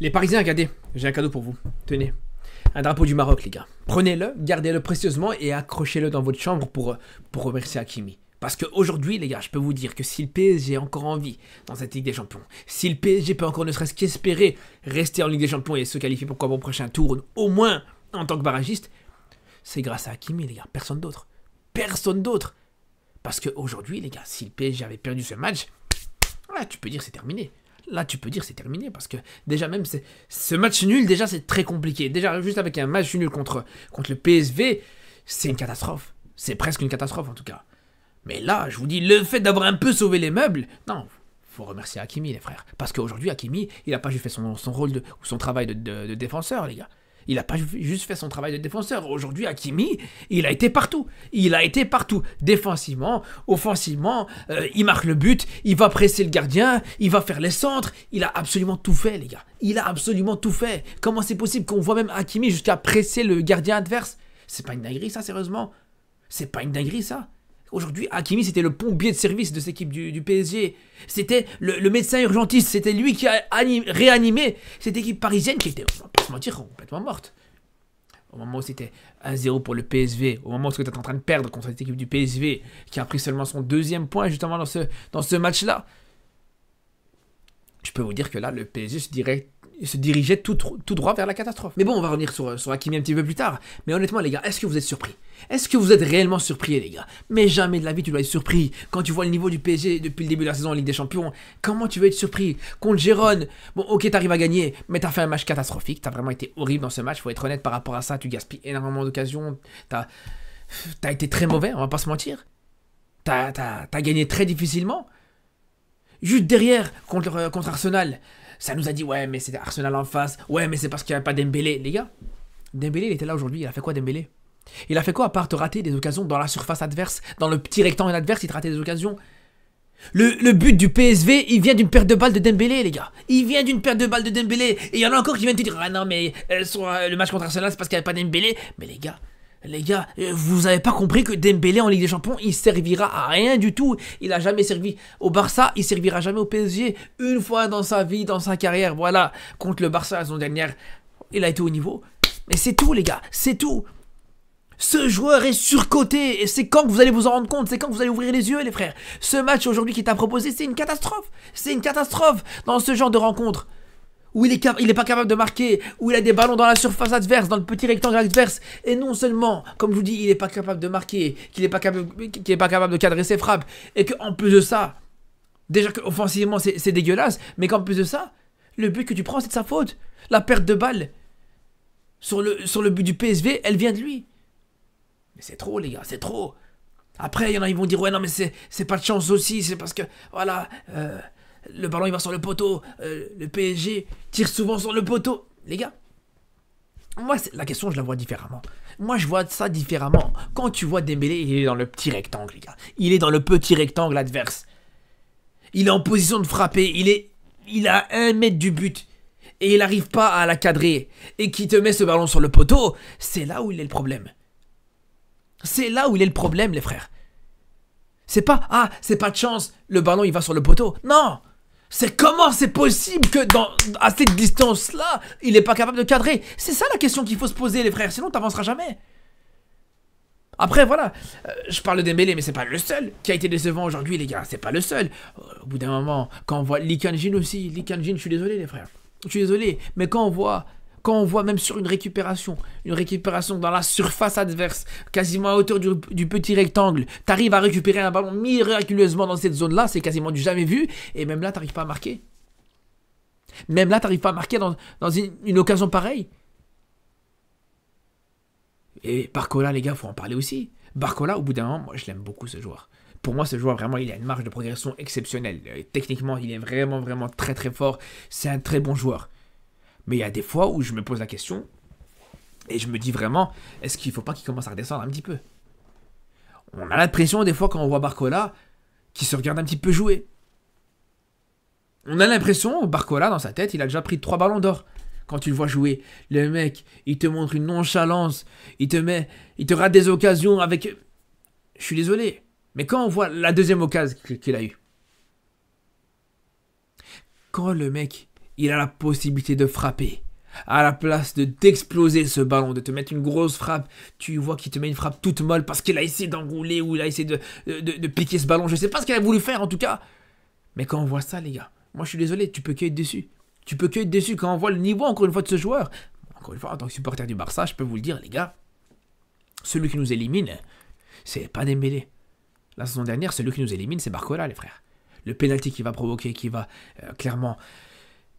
Les Parisiens, regardez, j'ai un cadeau pour vous. Tenez, un drapeau du Maroc, les gars. Prenez-le, gardez-le précieusement et accrochez-le dans votre chambre pour, euh, pour remercier Hakimi. Parce qu'aujourd'hui, les gars, je peux vous dire que si le PSG est encore envie dans cette Ligue des Champions, si le PSG peut encore ne serait-ce qu'espérer rester en Ligue des Champions et se qualifier pour quoi bon prochain tour, au moins en tant que barragiste, c'est grâce à Hakimi, les gars, personne d'autre. Personne d'autre. Parce qu'aujourd'hui, les gars, si le PSG avait perdu ce match, là, tu peux dire c'est terminé. Là, tu peux dire c'est terminé parce que déjà même ce match nul, déjà c'est très compliqué. Déjà juste avec un match nul contre, contre le PSV, c'est une catastrophe. C'est presque une catastrophe en tout cas. Mais là, je vous dis, le fait d'avoir un peu sauvé les meubles, non, faut remercier Hakimi les frères. Parce qu'aujourd'hui, Hakimi, il n'a pas juste fait son, rôle de, ou son travail de défenseur, les gars. Il n'a pas juste fait son travail de défenseur. Aujourd'hui, Hakimi, il a été partout. Il a été partout. Défensivement, offensivement, euh, il marque le but, il va presser le gardien, il va faire les centres. Il a absolument tout fait, les gars. Il a absolument tout fait. Comment c'est possible qu'on voit même Hakimi jusqu'à presser le gardien adverse C'est pas une dinguerie, ça, sérieusement C'est pas une dinguerie, ça Aujourd'hui, Hakimi, c'était le pompier de service de cette équipe du, PSG. C'était le, médecin urgentiste. C'était lui qui a réanimé cette équipe parisienne qui était, on va pas se mentir, complètement morte. Au moment où c'était 1-0 pour le PSV, au moment où tu étais en train de perdre contre cette équipe du PSV qui a pris seulement son deuxième point justement dans ce, dans ce match-là, je peux vous dire que là, le PSG se dirait il se dirigeait tout, droit vers la catastrophe. Mais bon, on va revenir sur, sur Hakimi un petit peu plus tard. Mais honnêtement, les gars, est-ce que vous êtes surpris Est-ce que vous êtes réellement surpris, les gars Mais jamais de la vie, tu dois être surpris. Quand tu vois le niveau du PSG depuis le début de la saison en Ligue des Champions, comment tu veux être surpris Contre Gérone, bon, ok, t'arrives à gagner, mais t'as fait un match catastrophique. T'as vraiment été horrible dans ce match, faut être honnête par rapport à ça. Tu gaspilles énormément d'occasions. T'as été très mauvais, on va pas se mentir. T'as as, gagné très difficilement. Juste derrière, contre, euh, contre Arsenal, ça nous a dit, ouais, mais c'était Arsenal en face. Ouais, mais c'est parce qu'il n'y avait pas Dembélé. Les gars, Dembélé, il était là aujourd'hui. Il a fait quoi, Dembélé Il a fait quoi à part te rater des occasions dans la surface adverse Dans le petit rectangle adverse, il te ratait des occasions. Le, le, but du PSV, il vient d'une perte de balles de Dembélé, les gars. Il vient d'une perte de balles de Dembélé. Et il y en a encore qui viennent te dire Ah non, mais euh, le match contre Arsenal, c'est parce qu'il n'y avait pas Dembélé. Mais les gars, les gars, euh, vous avez pas compris que Dembélé en Ligue des Champions, il servira à rien du tout. Il n'a jamais servi au Barça, il servira jamais au PSG. Une fois dans sa vie, dans sa carrière, voilà. Contre le Barça la saison dernière, il a été au niveau. Mais c'est tout, les gars, c'est tout. Ce joueur est surcoté et c'est quand que vous allez vous en rendre compte, c'est quand que vous allez ouvrir les yeux les frères. Ce match aujourd'hui qui t'a proposé, c'est une catastrophe. C'est une catastrophe dans ce genre de rencontre où il n'est pas capable de marquer, où il a des ballons dans la surface adverse, dans le petit rectangle adverse, et non seulement, comme je vous dis, il est pas capable de marquer, qu'il n'est pas capable, est pas capable de cadrer ses frappes, et qu'en plus de ça, déjà qu'offensivement c'est dégueulasse, mais qu'en plus de ça, le but que tu prends c'est de sa faute, la perte de balle sur le, sur le but du PSV, elle vient de lui. Mais c'est trop les gars, c'est trop. Après, il y en a, ils vont dire, ouais, non, mais c'est pas de chance aussi, c'est parce que, voilà, euh, le ballon il va sur le poteau, euh, le PSG tire souvent sur le poteau. Les gars, moi la question je la vois différemment. Moi je vois ça différemment. Quand tu vois Dembélé, il est dans le petit rectangle, les gars. Il est dans le petit rectangle adverse. Il est en position de frapper, il est il a un mètre du but et il n'arrive pas à la cadrer et qui te met ce ballon sur le poteau, c'est là où il est le problème. C'est là où il est le problème, les frères. C'est pas ah, c'est pas de chance, le ballon il va sur le poteau. Non, c'est comment c'est possible que dans, à cette distance-là, il n'est pas capable de cadrer C'est ça la question qu'il faut se poser, les frères, sinon t'avanceras jamais. Après, voilà, euh, je parle des mêlés, mais c'est pas le seul qui a été décevant aujourd'hui, les gars, c'est pas le seul. Euh, au bout d'un moment, quand on voit Likanjin aussi, Likanjin, je suis désolé, les frères, je suis désolé, mais quand on voit quand on voit même sur une récupération, une récupération dans la surface adverse, quasiment à hauteur du, petit rectangle, t'arrives à récupérer un ballon miraculeusement dans cette zone-là, c'est quasiment du jamais vu, et même là, t'arrives pas à marquer. Même là, t'arrives pas à marquer dans, une, occasion pareille. Et Barcola, les gars, faut en parler aussi. Barcola, au bout d'un moment, moi, je l'aime beaucoup ce joueur pour moi, ce joueur, vraiment, il a une marge de progression exceptionnelle. Euh, techniquement, il est vraiment, vraiment très, très fort. C'est un très bon joueur. Mais il y a des fois où je me pose la question et je me dis vraiment, est-ce qu'il ne faut pas qu'il commence à redescendre un petit peu On a l'impression des fois quand on voit Barcola qui se regarde un petit peu jouer. On a l'impression, Barcola dans sa tête, il a déjà pris trois ballons d'or. Quand tu le vois jouer, le mec, il te montre une nonchalance, il te met, il te rate des occasions avec. Je suis désolé, mais quand on voit la deuxième occasion qu'il a eue, quand le mec, il a la possibilité de frapper. À la place de d'exploser ce ballon, de te mettre une grosse frappe, tu vois qu'il te met une frappe toute molle parce qu'il a essayé d'enrouler ou il a essayé de, piquer ce ballon. Je ne sais pas ce qu'il a voulu faire en tout cas. Mais quand on voit ça, les gars, moi je suis désolé, tu peux que dessus. Tu peux que être déçu quand on voit le niveau encore une fois de ce joueur. Encore une fois, en tant que supporter du Barça, je peux vous le dire, les gars, celui qui nous élimine, c'est pas mêlés. La saison dernière, celui qui nous élimine, c'est Barcola, les frères. Le pénalty qui va provoquer, qui va euh, clairement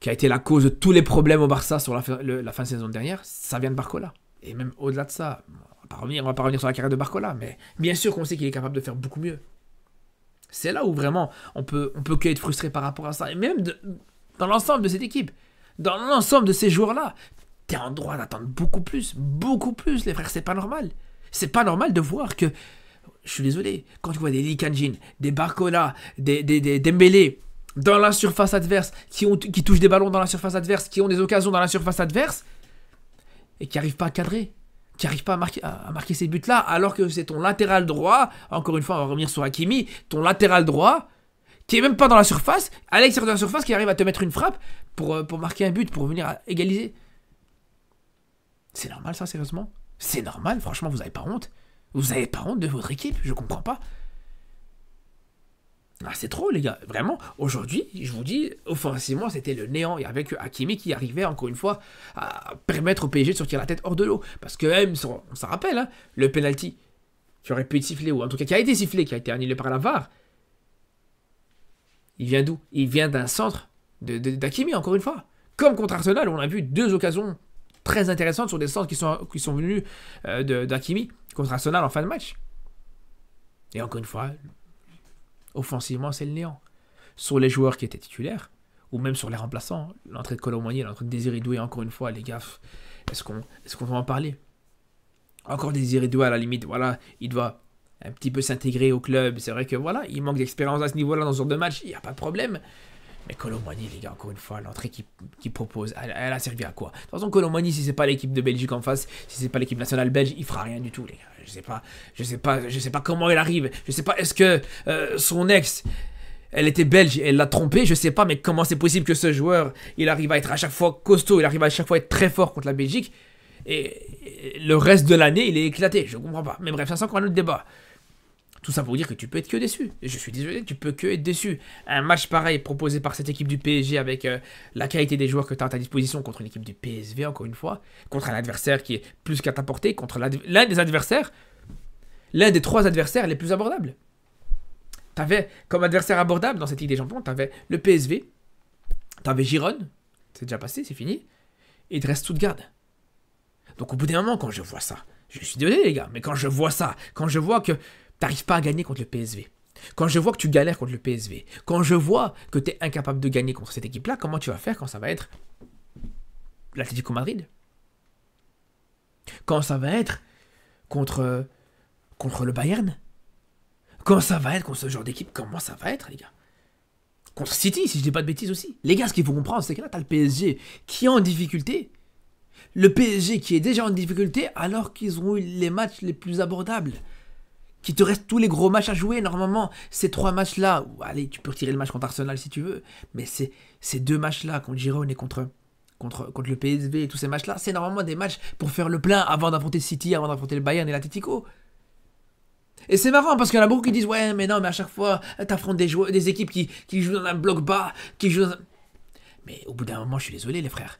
qui a été la cause de tous les problèmes au Barça sur la, fin de saison dernière, ça vient de Barcola. Et même au-delà de ça, on va, pas on va pas revenir sur la carrière de Barcola, mais bien sûr qu'on sait qu'il est capable de faire beaucoup mieux. C'est là où vraiment on peut, on peut être frustré par rapport à ça. Et même dans l'ensemble de cette équipe, dans l'ensemble de ces joueurs-là, Tu es en droit d'attendre beaucoup plus, beaucoup plus, les frères, c'est pas normal. C'est pas normal de voir que, je suis désolé, quand tu vois des Lee des Barcola, des, des, des Dembélé, dans la surface adverse, qui, ont, qui touchent des ballons dans la surface adverse, qui ont des occasions dans la surface adverse, et qui n'arrivent pas à cadrer, qui n'arrivent pas à marquer, à, marquer ces buts-là, alors que c'est ton latéral droit, encore une fois, on va revenir sur Hakimi, ton latéral droit, qui est même pas dans la surface, à l'extérieur de la surface, qui arrive à te mettre une frappe pour, euh, pour marquer un but, pour venir à égaliser. C'est normal ça, sérieusement C'est normal, franchement, vous n'avez pas honte Vous n'avez pas honte de votre équipe Je comprends pas. Ah, c'est trop, les gars. Vraiment, aujourd'hui, je vous dis, offensivement, c'était le néant. Il avec avait que Hakimi qui arrivait, encore une fois, à permettre au PSG de sortir la tête hors de l'eau. Parce que même, eh, on s'en rappelle, hein, le penalty qui aurait pu être sifflé, ou en tout cas qui a été sifflé, qui a été annulé par la VAR, il vient d'où Il vient d'un centre d'Hakimi, encore une fois. Comme contre Arsenal, on a vu deux occasions très intéressantes sur des centres qui sont, qui sont venus euh, d'Hakimi contre Arsenal en fin de match. Et encore une fois, Offensivement, c'est le néant. Sur les joueurs qui étaient titulaires, ou même sur les remplaçants, l'entrée de moyen, l'entrée de Désiré Doué, encore une fois, les gaffes, est-ce qu'on est qu'on va en parler Encore Désiré Doué, à la limite, voilà, il doit un petit peu s'intégrer au club. C'est vrai que voilà, il manque d'expérience à ce niveau-là dans ce genre de match, il n'y a pas de problème. Mais Colomboigny, les gars, encore une fois, l'entrée qui, propose, elle, a servi à quoi De toute façon, Colomboigny, si c'est pas l'équipe de Belgique en face, si c'est pas l'équipe nationale belge, il fera rien du tout, les gars. Je sais pas, je sais pas, je sais pas comment il arrive. Je sais pas, est-ce que euh, son ex, elle était belge, elle l'a trompé, je sais pas, mais comment c'est possible que ce joueur, il arrive à être à chaque fois costaud, il arrive à chaque fois à être très fort contre la Belgique, et, le reste de l'année, il est éclaté. Je comprends pas. Mais bref, ça c'est encore un autre débat. Tout ça pour dire que tu peux être que déçu. je suis désolé, tu peux que être déçu. Un match pareil proposé par cette équipe du PSG avec euh, la qualité des joueurs que tu as à ta disposition contre une équipe du PSV, encore une fois, contre un adversaire qui est plus qu'à ta portée, contre l'un des adversaires, l'un des trois adversaires les plus abordables. T'avais comme adversaire abordable dans cette Ligue des Champions, t'avais le PSV, t'avais Giron, c'est déjà passé, c'est fini, et il te reste garde. Donc au bout d'un moment, quand je vois ça, je suis désolé les gars, mais quand je vois ça, quand je vois que t'arrives pas à gagner contre le PSV. Quand je vois que tu galères contre le PSV, quand je vois que tu es incapable de gagner contre cette équipe-là, comment tu vas faire quand ça va être l'Atlético Madrid Quand ça va être contre, contre le Bayern Quand ça va être contre ce genre d'équipe Comment ça va être, les gars Contre City, si je dis pas de bêtises aussi. Les gars, ce qu'il faut comprendre, c'est que là, tu le PSG qui est en difficulté. Le PSG qui est déjà en difficulté alors qu'ils ont eu les matchs les plus abordables qu'il te reste tous les gros matchs à jouer normalement. Ces trois matchs-là, allez, tu peux retirer le match contre Arsenal si tu veux, mais ces, ces deux matchs-là, contre Giron et contre, contre, contre le PSV et tous ces matchs-là, c'est normalement des matchs pour faire le plein avant d'affronter City, avant d'affronter le Bayern et l'Atletico. Et c'est marrant parce qu'il y en a beaucoup qui disent Ouais, mais non, mais à chaque fois, t'affrontes des, des équipes qui, jouent dans un bloc bas, qui jouent dans un... Mais au bout d'un moment, je suis désolé, les frères.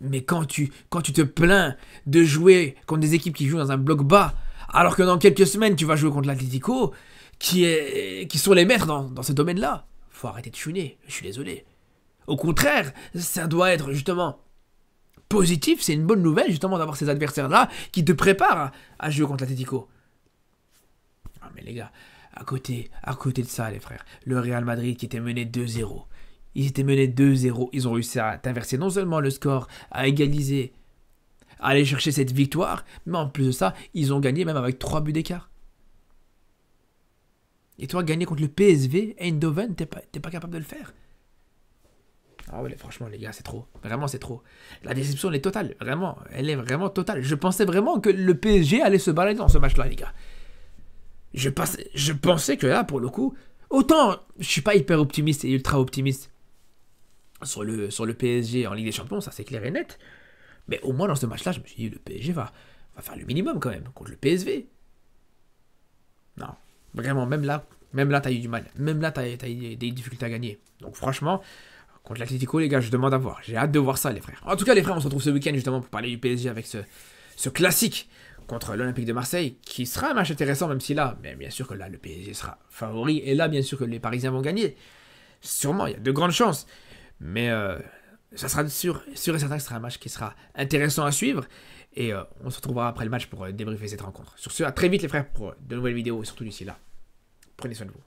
Mais quand tu, quand tu te plains de jouer contre des équipes qui jouent dans un bloc bas, alors que dans quelques semaines, tu vas jouer contre l'Atletico qui, qui sont les maîtres dans, dans ce domaine-là. Faut arrêter de chouiner, je suis désolé. Au contraire, ça doit être justement positif, c'est une bonne nouvelle justement d'avoir ces adversaires-là qui te préparent à jouer contre l'Atletico. Ah mais les gars, à côté, à côté de ça les frères, le Real Madrid qui était mené 2-0. Ils étaient menés 2-0, ils ont réussi à inverser non seulement le score, à égaliser, aller chercher cette victoire, mais en plus de ça, ils ont gagné même avec 3 buts d'écart. Et toi, gagner contre le PSV, Eindhoven, t'es pas, pas capable de le faire. Ah ouais, franchement, les gars, c'est trop. Vraiment, c'est trop. La déception, elle est totale. Vraiment, elle est vraiment totale. Je pensais vraiment que le PSG allait se balader dans ce match-là, les gars. Je, pensais, je pensais que là, pour le coup, autant je suis pas hyper optimiste et ultra optimiste sur le, sur le PSG en Ligue des Champions, ça c'est clair et net. Mais au moins dans ce match-là, je me suis dit, le PSG va, va faire le minimum quand même contre le PSV. Non, vraiment, même là, même là, t'as eu du mal. Même là, t'as eu des difficultés à gagner. Donc franchement, contre l'Atlético, les gars, je demande à voir. J'ai hâte de voir ça, les frères. En tout cas, les frères, on se retrouve ce week-end justement pour parler du PSG avec ce, ce classique contre l'Olympique de Marseille, qui sera un match intéressant, même si là, mais bien sûr que là, le PSG sera favori, et là, bien sûr que les Parisiens vont gagner. Sûrement, il y a de grandes chances. Mais euh, ça sera sûr, sûr et certain que ce sera un match qui sera intéressant à suivre. Et euh, on se retrouvera après le match pour euh, débriefer cette rencontre. Sur ce, à très vite les frères pour euh, de nouvelles vidéos et surtout d'ici là, prenez soin de vous.